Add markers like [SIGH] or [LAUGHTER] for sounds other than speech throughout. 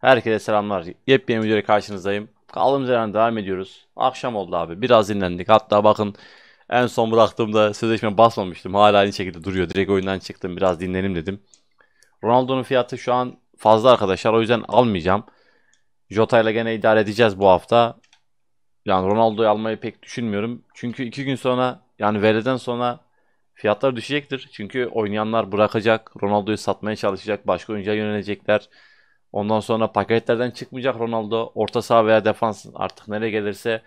Herkese selamlar. Yepyeni videoya karşınızdayım. Kaldığımız yerden devam ediyoruz. Akşam oldu abi. Biraz dinlendik. Hatta bakın en son bıraktığımda sözleşme basmamıştım. Hala aynı şekilde duruyor. Direkt oyundan çıktım. Biraz dinlenim dedim. Ronaldo'nun fiyatı şu an fazla arkadaşlar. O yüzden almayacağım. Jota ile gene idare edeceğiz bu hafta. Yani Ronaldo'yu almayı pek düşünmüyorum. Çünkü iki gün sonra yani vereden sonra fiyatlar düşecektir. Çünkü oynayanlar bırakacak. Ronaldo'yu satmaya çalışacak. Başka oyuncuya yönelecekler. Ondan sonra paketlerden çıkmayacak Ronaldo. Orta saha veya defans artık nereye gelirse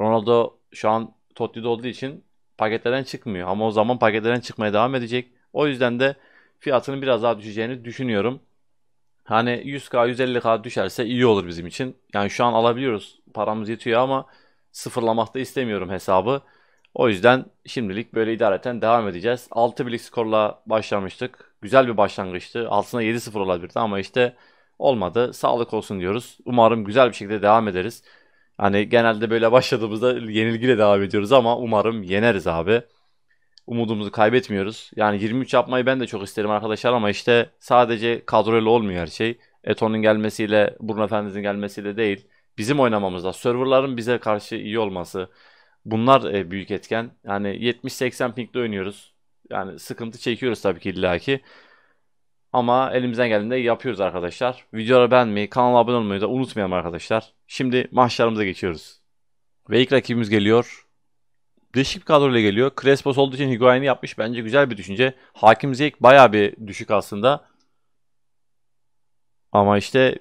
Ronaldo şu an Totti'de olduğu için paketlerden çıkmıyor. Ama o zaman paketlerden çıkmaya devam edecek. O yüzden de fiyatının biraz daha düşeceğini düşünüyorum. Hani 100k 150k düşerse iyi olur bizim için. Yani şu an alabiliyoruz. Paramız yetiyor ama sıfırlamak da istemiyorum hesabı. O yüzden şimdilik böyle idareten devam edeceğiz. 6 birlik skorla başlamıştık. Güzel bir başlangıçtı. Altına 7-0 olabilirdi ama işte Olmadı. Sağlık olsun diyoruz. Umarım güzel bir şekilde devam ederiz. Hani genelde böyle başladığımızda yenilgiyle devam ediyoruz ama umarım yeneriz abi. Umudumuzu kaybetmiyoruz. Yani 23 yapmayı ben de çok isterim arkadaşlar ama işte sadece kadroyla olmuyor her şey. Eton'un gelmesiyle, Bruno Efendimiz'in gelmesiyle değil. Bizim oynamamızda, serverların bize karşı iyi olması. Bunlar e, büyük etken. Yani 70-80 pingde oynuyoruz. Yani sıkıntı çekiyoruz tabii ki illaki. Ama elimizden geldiğinde yapıyoruz arkadaşlar. Videoları beğenmeyi, kanala abone olmayı da unutmayalım arkadaşlar. Şimdi maçlarımıza geçiyoruz. Ve ilk rakibimiz geliyor. Değişik bir kadroyla geliyor. Crespo olduğu için Higuain'i yapmış. Bence güzel bir düşünce. Hakim Ziyek baya bir düşük aslında. Ama işte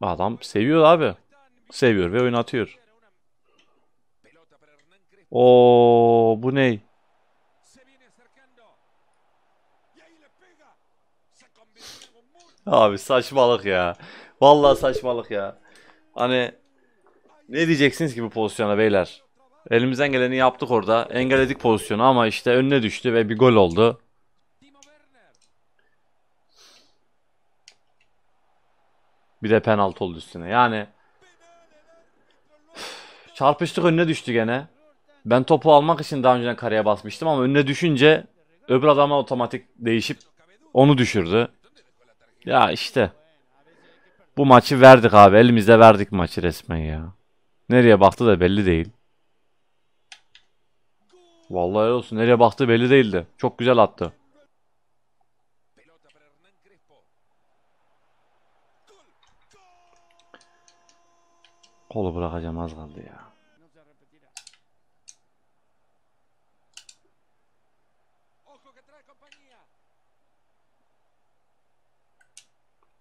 adam seviyor abi. Seviyor ve oyun atıyor. Oo bu ney? Abi saçmalık ya. Vallahi saçmalık ya. Hani ne diyeceksiniz ki bu pozisyona beyler? Elimizden geleni yaptık orada. Engelledik pozisyonu ama işte önüne düştü ve bir gol oldu. Bir de penaltı oldu üstüne. Yani çarpıştık önüne düştü gene. Ben topu almak için daha önceden kareye basmıştım ama önüne düşünce öbür adama otomatik değişip onu düşürdü. Ya işte. Bu maçı verdik abi. Elimizde verdik maçı resmen ya. Nereye baktı da belli değil. Vallahi olsun. Nereye baktı belli değildi. Çok güzel attı. Kolu bırakacağım az kaldı ya.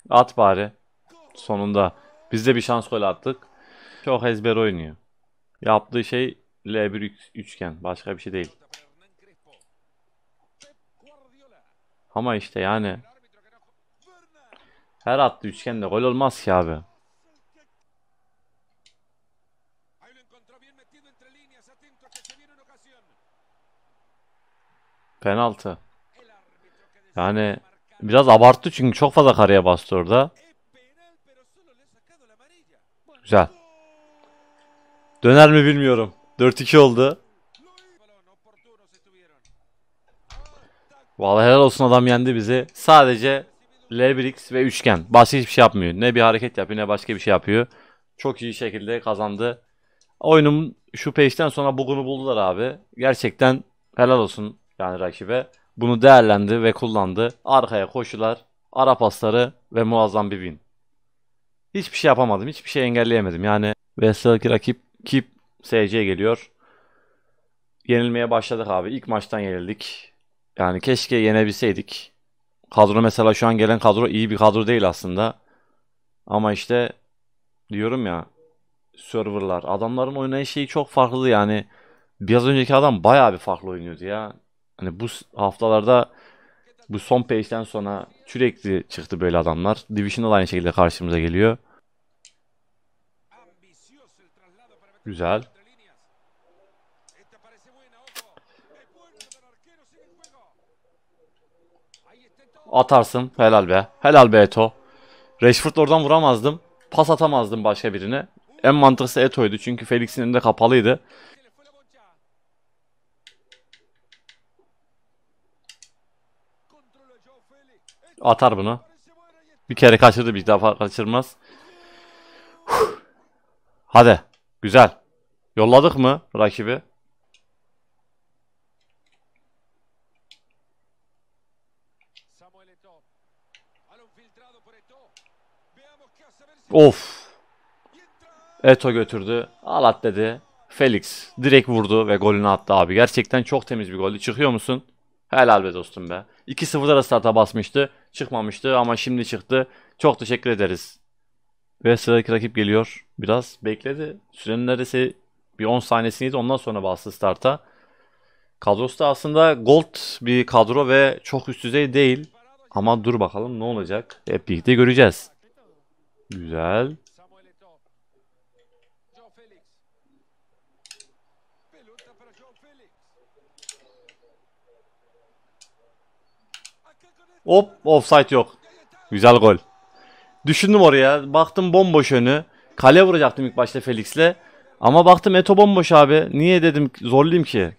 At bari. Sonunda. Biz de bir şans gol attık. Çok ezber oynuyor. Yaptığı şey L1 üçgen. Başka bir şey değil. Ama işte yani her attı üçgende gol olmaz ki abi. Penaltı. Yani Biraz abarttı çünkü çok fazla karaya bastı orada. Güzel. Döner mi bilmiyorum. 4-2 oldu. Vallahi helal olsun adam yendi bizi. Sadece Lebrix ve üçgen. Basit hiçbir şey yapmıyor. Ne bir hareket yapıyor ne başka bir şey yapıyor. Çok iyi şekilde kazandı. Oyunun şu peşten sonra bugunu buldular abi. Gerçekten helal olsun yani rakibe bunu değerlendi ve kullandı. Arkaya koşular, ara pasları ve muazzam bir win. Hiçbir şey yapamadım, hiçbir şey engelleyemedim. Yani Vessel'daki rakip Kip SC geliyor. Yenilmeye başladık abi. İlk maçtan yenildik. Yani keşke yenebilseydik. Kadro mesela şu an gelen kadro iyi bir kadro değil aslında. Ama işte diyorum ya serverlar. Adamların oynayış şeyi çok farklı yani. Biraz önceki adam bayağı bir farklı oynuyordu ya. Hani bu haftalarda bu son page'den sonra sürekli çıktı böyle adamlar. Divisional aynı şekilde karşımıza geliyor. Güzel. Atarsın. Helal be. Helal be Eto. Rashford oradan vuramazdım. Pas atamazdım başka birine. En mantıklısı Eto'ydu çünkü Felix'in önünde kapalıydı. Atar bunu. Bir kere kaçırdı bir daha kaçırmaz. Hadi. Güzel. Yolladık mı rakibi? Of. Eto götürdü. Alat dedi. Felix direkt vurdu ve golünü attı abi. Gerçekten çok temiz bir golü. Çıkıyor musun? Helal be dostum be. 2-0'da da starta basmıştı. Çıkmamıştı ama şimdi çıktı. Çok teşekkür ederiz. Ve sıradaki rakip geliyor. Biraz bekledi. Sürenin neredeyse bir 10 saniyesiydi. Ondan sonra bastı starta. Kadrosu da aslında gold bir kadro ve çok üst düzey değil. Ama dur bakalım ne olacak. Hep birlikte göreceğiz. Güzel. Hop offside yok. Güzel gol. Düşündüm oraya. Baktım bomboş önü. Kale vuracaktım ilk başta Felix'le. Ama baktım Eto bomboş abi. Niye dedim zorlayayım ki.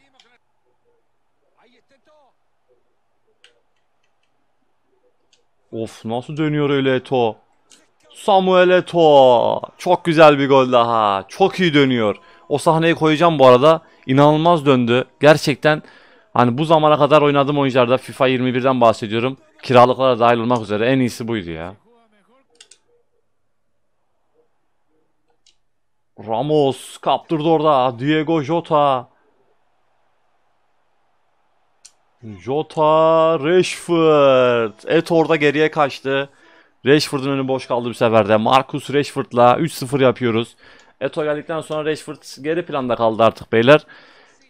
Of nasıl dönüyor öyle Eto. Samuel Eto. Çok güzel bir gol daha. Çok iyi dönüyor. O sahneyi koyacağım bu arada. İnanılmaz döndü. Gerçekten hani bu zamana kadar oynadığım oyuncularda FIFA 21'den bahsediyorum. Kiralıklara dahil olmak üzere en iyisi buydu ya. Ramos kaptırdı orada. Diego Jota. Jota Rashford. Et orada geriye kaçtı. Rashford'un önü boş kaldı bir seferde. Marcus Rashford'la 3-0 yapıyoruz. Eto geldikten sonra Rashford geri planda kaldı artık beyler.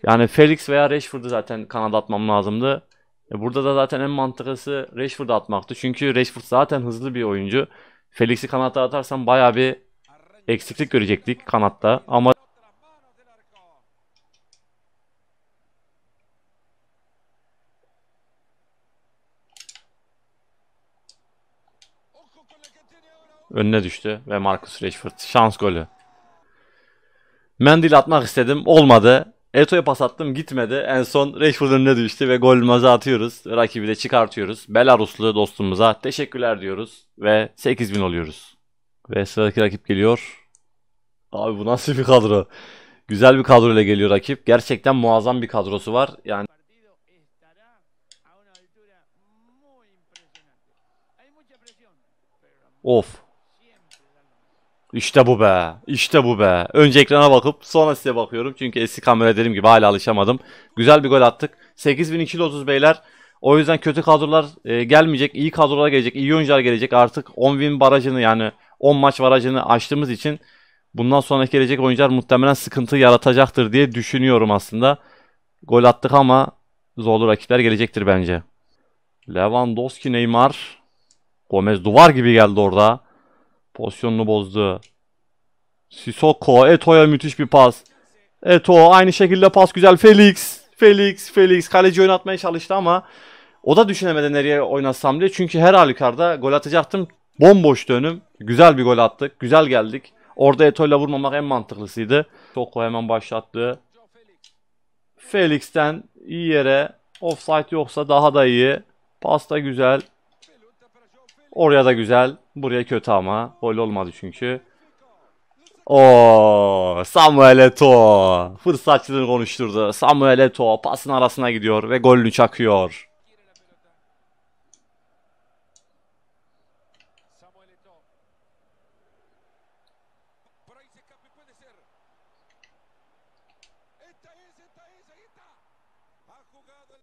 Yani Felix veya Rashford'u zaten kanada atmam lazımdı. E, burada da zaten en mantıklısı Rashford'a atmaktı. Çünkü Rashford zaten hızlı bir oyuncu. Felix'i kanatta atarsan baya bir eksiklik görecektik kanatta. Ama önüne düştü ve Marcus Rashford şans golü. Mendil atmak istedim olmadı. Eto'ya pas attım gitmedi. En son Rashford önüne düştü ve gol maza atıyoruz. Rakibi de çıkartıyoruz. Belaruslu dostumuza teşekkürler diyoruz. Ve 8000 oluyoruz. Ve sıradaki rakip geliyor. Abi bu nasıl bir kadro? Güzel bir kadro ile geliyor rakip. Gerçekten muazzam bir kadrosu var. Yani Of. İşte bu be. İşte bu be. Önce ekrana bakıp sonra size bakıyorum. Çünkü eski kamera dediğim gibi hala alışamadım. Güzel bir gol attık. 8230 beyler. O yüzden kötü kadrolar e, gelmeyecek. iyi kadrolar gelecek. iyi oyuncular gelecek. Artık 10 win barajını yani 10 maç barajını aştığımız için bundan sonra gelecek oyuncular muhtemelen sıkıntı yaratacaktır diye düşünüyorum aslında. Gol attık ama zorlu rakipler gelecektir bence. Lewandowski, Neymar. Gomez duvar gibi geldi orada. Pozisyonunu bozdu. Sisoko, Eto'ya müthiş bir pas. Eto aynı şekilde pas güzel. Felix. Felix. Felix. Kaleci oynatmaya çalıştı ama o da düşünemedi nereye oynasam diye. Çünkü her halükarda gol atacaktım. Bomboş dönüm. Güzel bir gol attık. Güzel geldik. Orada Eto'yla vurmamak en mantıklısıydı. Soko hemen başlattı. Felix'ten iyi yere offside yoksa daha da iyi. Pas da güzel. Oraya da güzel. Buraya kötü ama. Gol olmadı çünkü. O Samuel Eto'o. Fırsatçılığını konuşturdu. Samuel Eto'o pasın arasına gidiyor ve golünü çakıyor.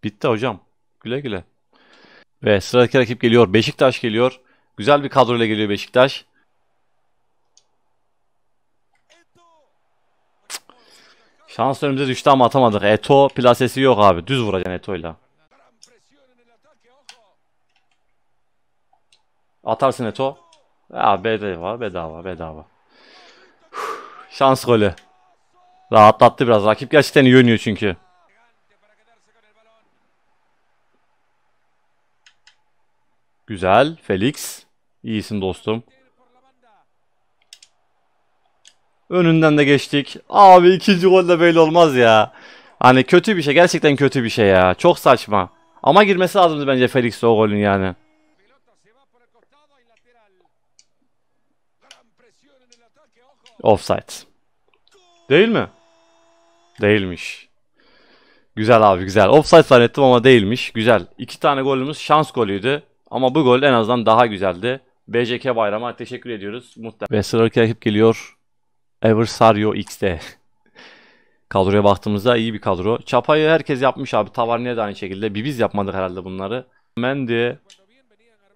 Bitti hocam. Güle güle. Ve sıradaki rakip geliyor. Beşiktaş geliyor. Güzel bir kadroyla geliyor Beşiktaş. Şans önümüze düştü ama atamadık. Eto plasesi yok abi. Düz vuracaksın Eto'yla. Atarsın Eto. Ya bedava bedava bedava. Şans golü. Rahatlattı biraz. Rakip gerçekten iyi oynuyor çünkü. Güzel. Felix. İyisin dostum. Önünden de geçtik. Abi ikinci gol de böyle olmaz ya. Hani kötü bir şey. Gerçekten kötü bir şey ya. Çok saçma. Ama girmesi lazımdı bence Felix o golün yani. Offside. Değil mi? Değilmiş. Güzel abi güzel. Offside zannettim ama değilmiş. Güzel. İki tane golümüz şans golüydü. Ama bu gol en azından daha güzeldi. BJK Bayram'a teşekkür ediyoruz. Muhtemelen. Ve sıradaki rakip geliyor. Eversario XD. Kadroya baktığımızda iyi bir kadro. Çapayı herkes yapmış abi. Tavarniye de aynı şekilde. Bir biz yapmadık herhalde bunları. Mendy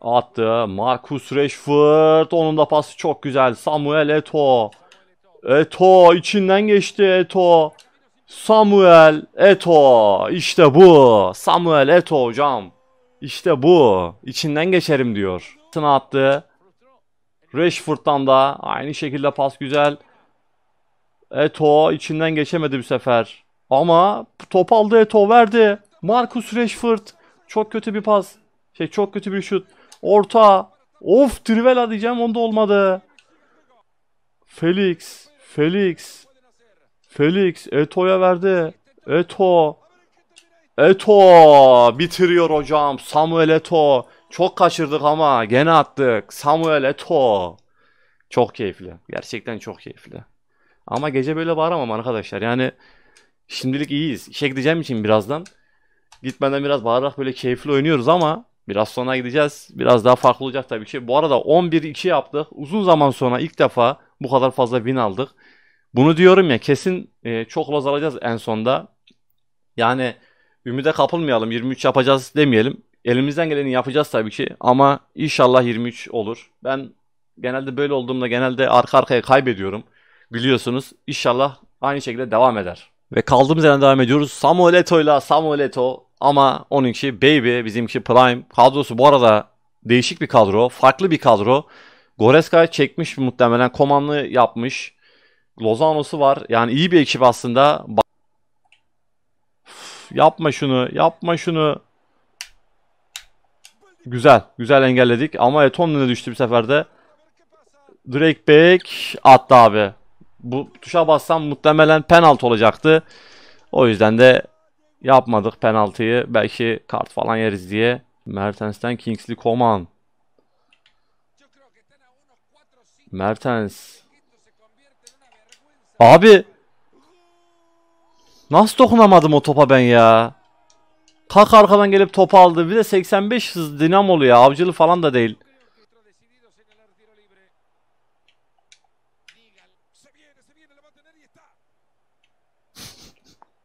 attı. Marcus Rashford. Onun da pası çok güzel. Samuel Eto. Eto içinden geçti Eto. Samuel Eto. İşte bu. Samuel Eto hocam. İşte bu. İçinden geçerim diyor. Tına attı. Rashford'dan da aynı şekilde pas güzel. Eto içinden geçemedi bu sefer. Ama top aldı Eto verdi. Marcus Rashford. Çok kötü bir pas. Şey çok kötü bir şut. Orta. Of Trivela diyeceğim onda olmadı. Felix. Felix. Felix Eto'ya verdi. Eto. Eto bitiriyor hocam. Samuel Eto. Çok kaçırdık ama gene attık. Samuel Eto. Çok keyifli. Gerçekten çok keyifli. Ama gece böyle bağıramam arkadaşlar. Yani şimdilik iyiyiz. İşe gideceğim için birazdan. Gitmeden biraz bağırarak böyle keyifli oynuyoruz ama biraz sonra gideceğiz. Biraz daha farklı olacak tabii ki. Bu arada 11-2 yaptık. Uzun zaman sonra ilk defa bu kadar fazla win aldık. Bunu diyorum ya kesin e, çok loz alacağız en sonda. Yani Ümide kapılmayalım. 23 yapacağız demeyelim. Elimizden geleni yapacağız tabii ki ama inşallah 23 olur. Ben genelde böyle olduğumda genelde arka arkaya kaybediyorum. Biliyorsunuz. İnşallah aynı şekilde devam eder. Ve kaldığımız yerden devam ediyoruz. Samuel Eto'yla Samuel Eto ama onunki Baby, bizimki Prime. Kadrosu bu arada değişik bir kadro, farklı bir kadro. Goreska çekmiş muhtemelen, komanlı yapmış. Lozano'su var. Yani iyi bir ekip aslında. Yapma şunu. Yapma şunu. Güzel. Güzel engelledik. Ama Eton'la düştü bir seferde. Drake back attı abi. Bu tuşa bassam muhtemelen penaltı olacaktı. O yüzden de yapmadık penaltıyı. Belki kart falan yeriz diye. Mertens'ten Kingsley Coman. Mertens. Abi Nasıl dokunamadım o topa ben ya? Kalk arkadan gelip topu aldı. Bir de 85 hız dinamolu ya. Avcılı falan da değil.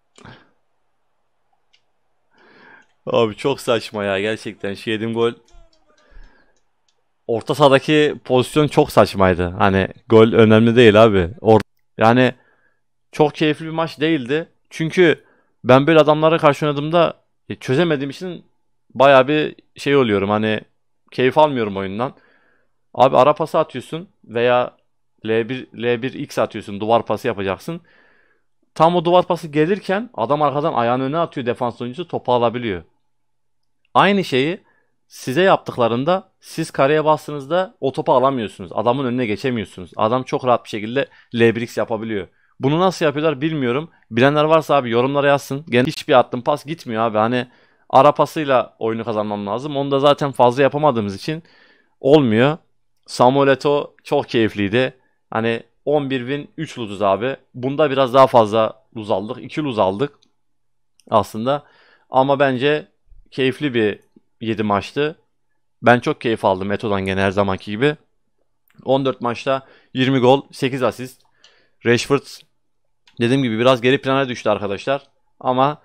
[LAUGHS] Abi çok saçma ya gerçekten. Şu yedim gol. Orta sahadaki pozisyon çok saçmaydı. Hani gol önemli değil abi. Or yani çok keyifli bir maç değildi. Çünkü ben böyle adamlara karşı oynadığımda e, çözemediğim için baya bir şey oluyorum hani keyif almıyorum oyundan. Abi ara pası atıyorsun veya L1 L1X atıyorsun duvar pası yapacaksın. Tam o duvar pası gelirken adam arkadan ayağını öne atıyor defans oyuncusu topu alabiliyor. Aynı şeyi size yaptıklarında siz kareye bastığınızda o topu alamıyorsunuz. Adamın önüne geçemiyorsunuz. Adam çok rahat bir şekilde L1X yapabiliyor. Bunu nasıl yapıyorlar bilmiyorum. Bilenler varsa abi yorumlara yazsın. Gene hiçbir attım pas gitmiyor abi. Hani ara pasıyla oyunu kazanmam lazım. Onu da zaten fazla yapamadığımız için olmuyor. Samuel Eto çok keyifliydi. Hani 11 win 3 lose abi. Bunda biraz daha fazla lose aldık. 2 lose aldık aslında. Ama bence keyifli bir 7 maçtı. Ben çok keyif aldım Eto'dan gene her zamanki gibi. 14 maçta 20 gol, 8 asist. Rashford Dediğim gibi biraz geri plana düştü arkadaşlar. Ama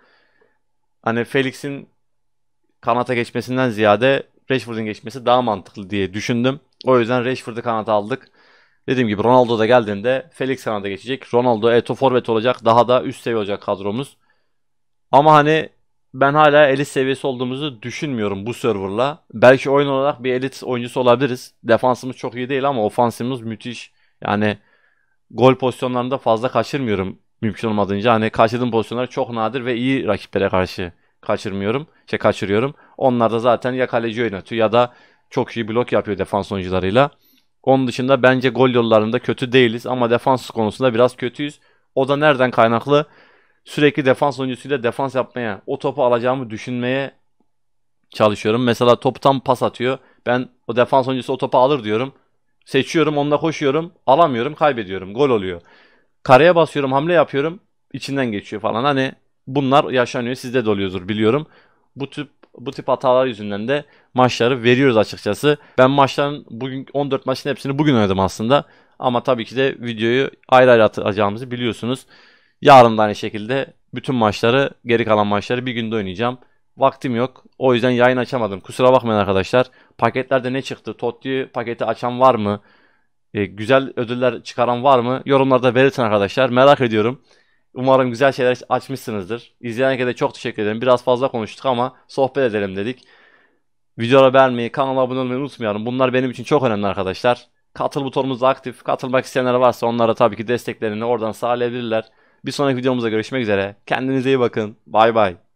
hani Felix'in kanata geçmesinden ziyade Rashford'un geçmesi daha mantıklı diye düşündüm. O yüzden Rashford'u kanata aldık. Dediğim gibi Ronaldo da geldiğinde Felix kanada geçecek. Ronaldo Eto forvet olacak. Daha da üst seviye olacak kadromuz. Ama hani ben hala elit seviyesi olduğumuzu düşünmüyorum bu serverla. Belki oyun olarak bir elit oyuncusu olabiliriz. Defansımız çok iyi değil ama ofansımız müthiş. Yani gol pozisyonlarında fazla kaçırmıyorum mümkün olmadığınca. Hani kaçırdığım pozisyonlar çok nadir ve iyi rakiplere karşı kaçırmıyorum. Şey kaçırıyorum. Onlar da zaten ya kaleci oynatıyor ya da çok iyi blok yapıyor defans oyuncularıyla. Onun dışında bence gol yollarında kötü değiliz ama defans konusunda biraz kötüyüz. O da nereden kaynaklı? Sürekli defans oyuncusuyla defans yapmaya, o topu alacağımı düşünmeye çalışıyorum. Mesela top tam pas atıyor. Ben o defans oyuncusu o topu alır diyorum. Seçiyorum onda koşuyorum. Alamıyorum kaybediyorum. Gol oluyor. Kareye basıyorum hamle yapıyorum. içinden geçiyor falan. Hani bunlar yaşanıyor. Sizde de oluyordur biliyorum. Bu tip bu tip hatalar yüzünden de maçları veriyoruz açıkçası. Ben maçların bugün 14 maçın hepsini bugün oynadım aslında. Ama tabii ki de videoyu ayrı ayrı atacağımızı biliyorsunuz. Yarın da aynı şekilde bütün maçları, geri kalan maçları bir günde oynayacağım. Vaktim yok. O yüzden yayın açamadım. Kusura bakmayın arkadaşlar. Paketlerde ne çıktı? Totti paketi açan var mı? E, güzel ödüller çıkaran var mı? Yorumlarda belirtin arkadaşlar. Merak ediyorum. Umarım güzel şeyler açmışsınızdır. İzleyen herkese çok teşekkür ederim. Biraz fazla konuştuk ama sohbet edelim dedik. Videoya beğenmeyi, kanala abone olmayı unutmayalım. Bunlar benim için çok önemli arkadaşlar. Katıl butonumuz aktif. Katılmak isteyenler varsa onlara tabii ki desteklerini oradan sağlayabilirler. Bir sonraki videomuzda görüşmek üzere. Kendinize iyi bakın. Bay bay.